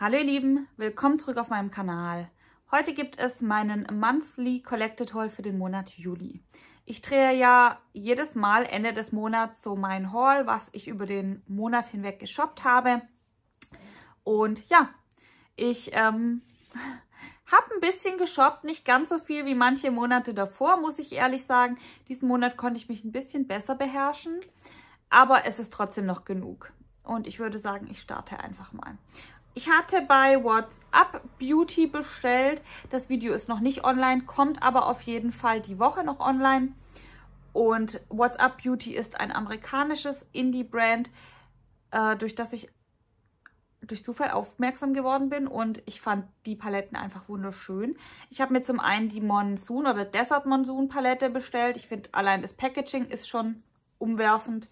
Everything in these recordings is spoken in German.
Hallo ihr Lieben, willkommen zurück auf meinem Kanal. Heute gibt es meinen Monthly Collected Haul für den Monat Juli. Ich drehe ja jedes Mal Ende des Monats so mein Haul, was ich über den Monat hinweg geshoppt habe. Und ja, ich ähm, habe ein bisschen geshoppt, nicht ganz so viel wie manche Monate davor, muss ich ehrlich sagen. Diesen Monat konnte ich mich ein bisschen besser beherrschen, aber es ist trotzdem noch genug. Und ich würde sagen, ich starte einfach mal. Ich hatte bei WhatsApp Beauty bestellt. Das Video ist noch nicht online, kommt aber auf jeden Fall die Woche noch online. Und WhatsApp Beauty ist ein amerikanisches Indie-Brand, äh, durch das ich durch Zufall aufmerksam geworden bin und ich fand die Paletten einfach wunderschön. Ich habe mir zum einen die Monsoon oder Desert Monsoon Palette bestellt. Ich finde allein das Packaging ist schon umwerfend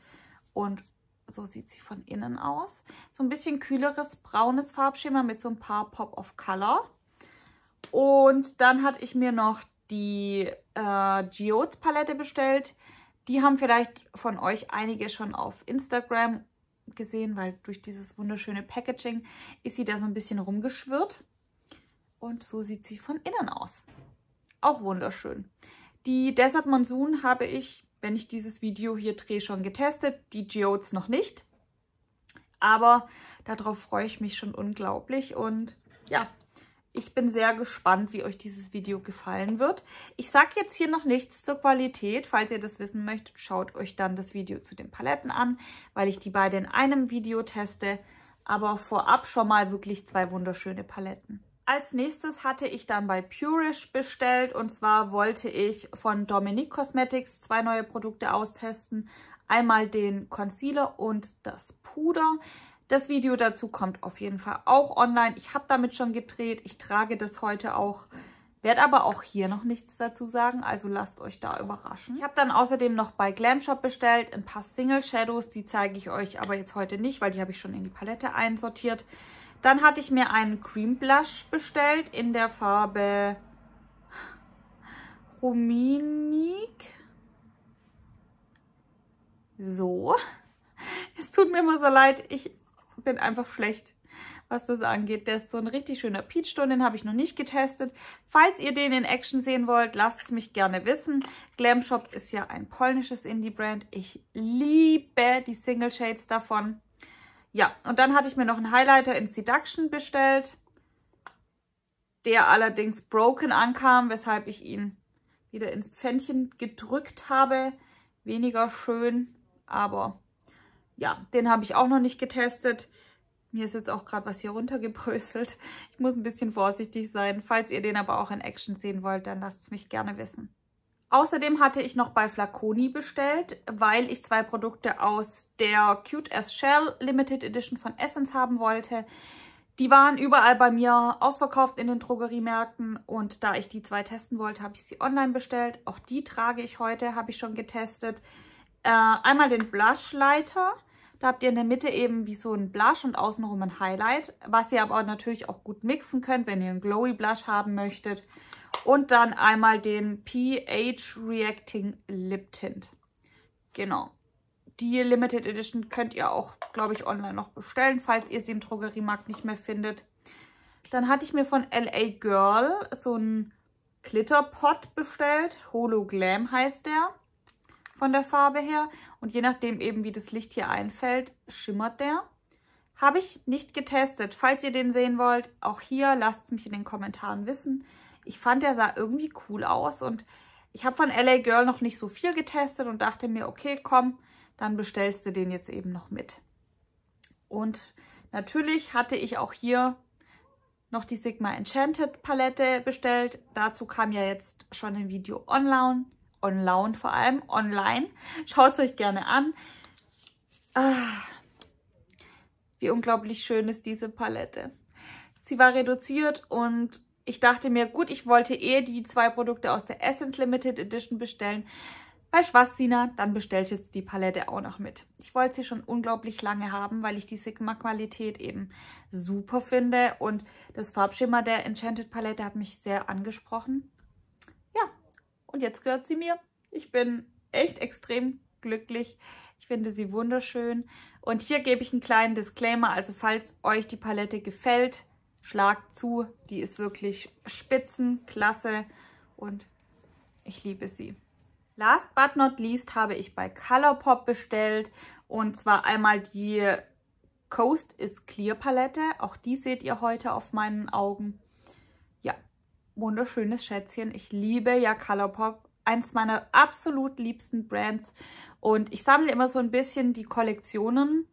und so sieht sie von innen aus. So ein bisschen kühleres braunes Farbschema mit so ein paar Pop of Color. Und dann hatte ich mir noch die äh, Geodes Palette bestellt. Die haben vielleicht von euch einige schon auf Instagram gesehen, weil durch dieses wunderschöne Packaging ist sie da so ein bisschen rumgeschwirrt. Und so sieht sie von innen aus. Auch wunderschön. Die Desert Monsoon habe ich wenn ich dieses Video hier drehe, schon getestet, die Geodes noch nicht. Aber darauf freue ich mich schon unglaublich und ja, ich bin sehr gespannt, wie euch dieses Video gefallen wird. Ich sage jetzt hier noch nichts zur Qualität. Falls ihr das wissen möchtet, schaut euch dann das Video zu den Paletten an, weil ich die beide in einem Video teste. Aber vorab schon mal wirklich zwei wunderschöne Paletten. Als nächstes hatte ich dann bei Purish bestellt und zwar wollte ich von Dominique Cosmetics zwei neue Produkte austesten. Einmal den Concealer und das Puder. Das Video dazu kommt auf jeden Fall auch online. Ich habe damit schon gedreht. Ich trage das heute auch werde aber auch hier noch nichts dazu sagen, also lasst euch da überraschen. Ich habe dann außerdem noch bei Glam Shop bestellt ein paar Single Shadows, die zeige ich euch aber jetzt heute nicht, weil die habe ich schon in die Palette einsortiert. Dann hatte ich mir einen Cream Blush bestellt in der Farbe Ruminik. So. Es tut mir immer so leid. Ich bin einfach schlecht, was das angeht. Der ist so ein richtig schöner peach Peachstone. Den habe ich noch nicht getestet. Falls ihr den in Action sehen wollt, lasst es mich gerne wissen. Glam Shop ist ja ein polnisches Indie-Brand. Ich liebe die Single Shades davon. Ja, und dann hatte ich mir noch einen Highlighter in Seduction bestellt, der allerdings broken ankam, weshalb ich ihn wieder ins Pfännchen gedrückt habe. Weniger schön, aber ja, den habe ich auch noch nicht getestet. Mir ist jetzt auch gerade was hier runtergebröselt. Ich muss ein bisschen vorsichtig sein. Falls ihr den aber auch in Action sehen wollt, dann lasst es mich gerne wissen. Außerdem hatte ich noch bei Flaconi bestellt, weil ich zwei Produkte aus der Cute as Shell Limited Edition von Essence haben wollte. Die waren überall bei mir ausverkauft in den Drogeriemärkten und da ich die zwei testen wollte, habe ich sie online bestellt. Auch die trage ich heute, habe ich schon getestet. Äh, einmal den Blushleiter. Da habt ihr in der Mitte eben wie so ein Blush und außenrum ein Highlight, was ihr aber natürlich auch gut mixen könnt, wenn ihr einen Glowy Blush haben möchtet. Und dann einmal den PH Reacting Lip Tint. Genau. Die Limited Edition könnt ihr auch, glaube ich, online noch bestellen, falls ihr sie im Drogeriemarkt nicht mehr findet. Dann hatte ich mir von LA Girl so einen Glitterpot bestellt. Holo Glam heißt der von der Farbe her. Und je nachdem eben, wie das Licht hier einfällt, schimmert der. Habe ich nicht getestet. Falls ihr den sehen wollt, auch hier lasst es mich in den Kommentaren wissen ich fand, der sah irgendwie cool aus und ich habe von LA Girl noch nicht so viel getestet und dachte mir, okay, komm, dann bestellst du den jetzt eben noch mit. Und natürlich hatte ich auch hier noch die Sigma Enchanted Palette bestellt. Dazu kam ja jetzt schon ein Video online, online vor allem, online. Schaut es euch gerne an. Ah, wie unglaublich schön ist diese Palette. Sie war reduziert und ich dachte mir, gut, ich wollte eher die zwei Produkte aus der Essence Limited Edition bestellen. Bei Schwarzina, dann bestelle ich jetzt die Palette auch noch mit. Ich wollte sie schon unglaublich lange haben, weil ich die Sigma-Qualität eben super finde. Und das Farbschema der Enchanted Palette hat mich sehr angesprochen. Ja, und jetzt gehört sie mir. Ich bin echt extrem glücklich. Ich finde sie wunderschön. Und hier gebe ich einen kleinen Disclaimer. Also falls euch die Palette gefällt, schlagt zu. Die ist wirklich spitzenklasse und ich liebe sie. Last but not least habe ich bei Colourpop bestellt und zwar einmal die Coast is Clear Palette. Auch die seht ihr heute auf meinen Augen. Ja, wunderschönes Schätzchen. Ich liebe ja Colourpop. Eins meiner absolut liebsten Brands. Und ich sammle immer so ein bisschen die Kollektionen,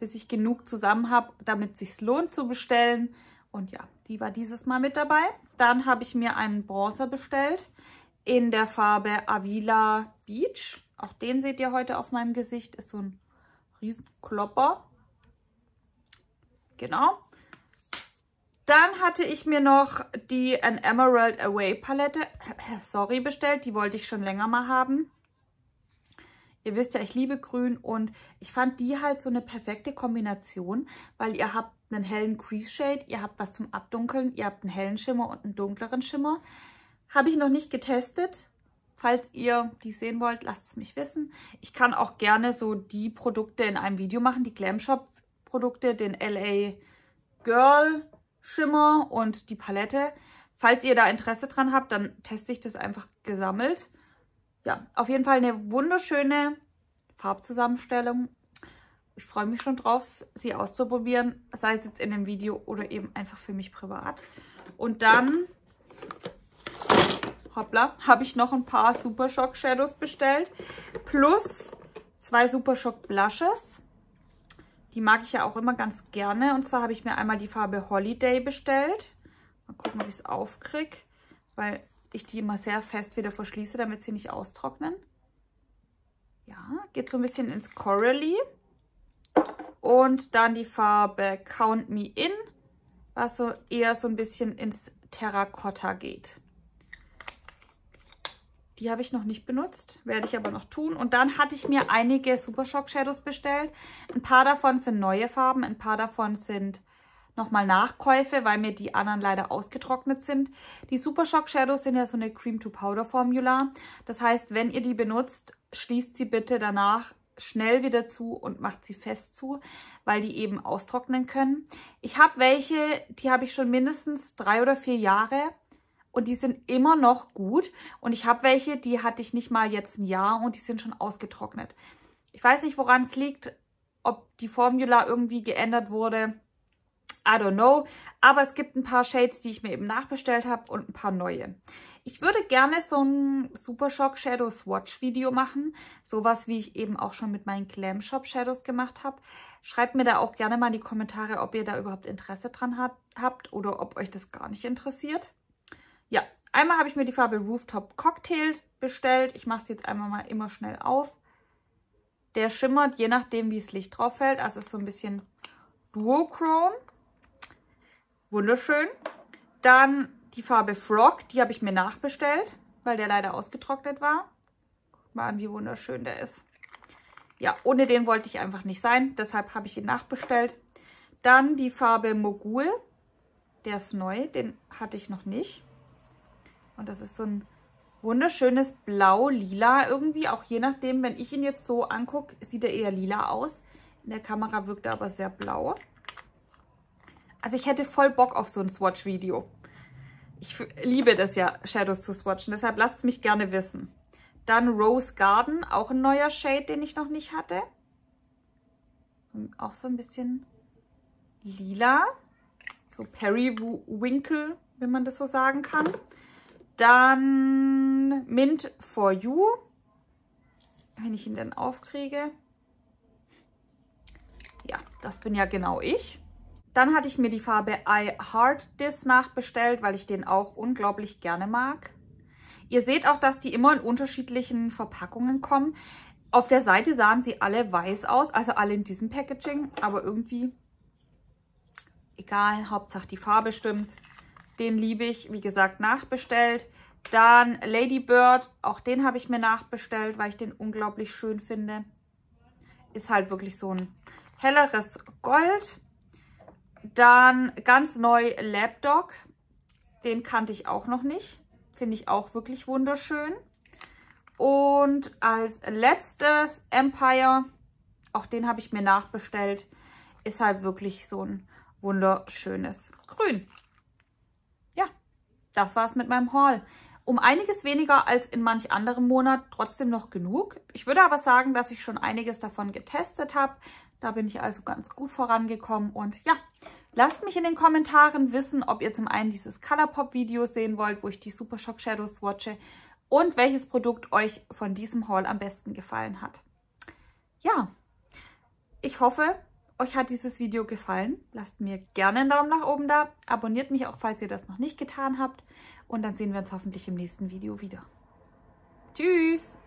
bis ich genug zusammen habe, damit es sich lohnt zu bestellen. Und ja, die war dieses Mal mit dabei. Dann habe ich mir einen Bronzer bestellt in der Farbe Avila Beach. Auch den seht ihr heute auf meinem Gesicht. Ist so ein Riesenklopper. Genau. Dann hatte ich mir noch die An Emerald Away Palette, äh, sorry, bestellt. Die wollte ich schon länger mal haben. Ihr wisst ja, ich liebe grün und ich fand die halt so eine perfekte Kombination, weil ihr habt einen hellen Crease Shade, ihr habt was zum Abdunkeln, ihr habt einen hellen Schimmer und einen dunkleren Schimmer. Habe ich noch nicht getestet. Falls ihr die sehen wollt, lasst es mich wissen. Ich kann auch gerne so die Produkte in einem Video machen, die Glam Shop Produkte, den LA Girl Schimmer und die Palette. Falls ihr da Interesse dran habt, dann teste ich das einfach gesammelt ja, auf jeden Fall eine wunderschöne Farbzusammenstellung. Ich freue mich schon drauf, sie auszuprobieren, sei es jetzt in dem Video oder eben einfach für mich privat. Und dann, hoppla, habe ich noch ein paar Super Shock Shadows bestellt, plus zwei Super Shock Blushes. Die mag ich ja auch immer ganz gerne. Und zwar habe ich mir einmal die Farbe Holiday bestellt. Mal gucken, ob ich es aufkriege, weil ich die immer sehr fest wieder verschließe, damit sie nicht austrocknen. Ja, geht so ein bisschen ins Coralie. Und dann die Farbe Count Me In, was so eher so ein bisschen ins Terracotta geht. Die habe ich noch nicht benutzt, werde ich aber noch tun. Und dann hatte ich mir einige Super Shock Shadows bestellt. Ein paar davon sind neue Farben, ein paar davon sind nochmal Nachkäufe, weil mir die anderen leider ausgetrocknet sind. Die Super Shock Shadows sind ja so eine Cream-to-Powder-Formula. Das heißt, wenn ihr die benutzt, schließt sie bitte danach schnell wieder zu und macht sie fest zu, weil die eben austrocknen können. Ich habe welche, die habe ich schon mindestens drei oder vier Jahre und die sind immer noch gut. Und ich habe welche, die hatte ich nicht mal jetzt ein Jahr und die sind schon ausgetrocknet. Ich weiß nicht, woran es liegt, ob die Formula irgendwie geändert wurde I don't know. Aber es gibt ein paar Shades, die ich mir eben nachbestellt habe und ein paar neue. Ich würde gerne so ein Super Shock Shadow Swatch Video machen. Sowas, wie ich eben auch schon mit meinen Glam Shop Shadows gemacht habe. Schreibt mir da auch gerne mal in die Kommentare, ob ihr da überhaupt Interesse dran hat, habt oder ob euch das gar nicht interessiert. Ja, einmal habe ich mir die Farbe Rooftop Cocktail bestellt. Ich mache es jetzt einmal mal immer schnell auf. Der schimmert, je nachdem, wie es Licht drauf fällt. Also ist so ein bisschen Duochrome wunderschön. Dann die Farbe Frog, die habe ich mir nachbestellt, weil der leider ausgetrocknet war. Guck mal an, wie wunderschön der ist. Ja, ohne den wollte ich einfach nicht sein, deshalb habe ich ihn nachbestellt. Dann die Farbe Mogul, der ist neu, den hatte ich noch nicht. Und das ist so ein wunderschönes Blau-Lila irgendwie, auch je nachdem, wenn ich ihn jetzt so angucke, sieht er eher lila aus. In der Kamera wirkt er aber sehr blau. Also ich hätte voll Bock auf so ein Swatch-Video. Ich liebe das ja, Shadows zu swatchen, deshalb lasst es mich gerne wissen. Dann Rose Garden, auch ein neuer Shade, den ich noch nicht hatte. Auch so ein bisschen lila. So Periwinkle, wenn man das so sagen kann. Dann Mint for You, wenn ich ihn dann aufkriege. Ja, das bin ja genau ich. Dann hatte ich mir die Farbe I Heart This nachbestellt, weil ich den auch unglaublich gerne mag. Ihr seht auch, dass die immer in unterschiedlichen Verpackungen kommen. Auf der Seite sahen sie alle weiß aus, also alle in diesem Packaging, aber irgendwie egal, Hauptsache die Farbe stimmt. Den liebe ich, wie gesagt, nachbestellt. Dann Ladybird, auch den habe ich mir nachbestellt, weil ich den unglaublich schön finde. Ist halt wirklich so ein helleres Gold. Dann ganz neu Labdog. Den kannte ich auch noch nicht. Finde ich auch wirklich wunderschön. Und als letztes Empire. Auch den habe ich mir nachbestellt. Ist halt wirklich so ein wunderschönes Grün. Ja, das war es mit meinem Haul. Um einiges weniger als in manch anderem Monat, trotzdem noch genug. Ich würde aber sagen, dass ich schon einiges davon getestet habe. Da bin ich also ganz gut vorangekommen und ja, lasst mich in den Kommentaren wissen, ob ihr zum einen dieses Colourpop-Video sehen wollt, wo ich die Super Shock Shadows watche und welches Produkt euch von diesem Haul am besten gefallen hat. Ja, ich hoffe, euch hat dieses Video gefallen. Lasst mir gerne einen Daumen nach oben da. Abonniert mich auch, falls ihr das noch nicht getan habt. Und dann sehen wir uns hoffentlich im nächsten Video wieder. Tschüss!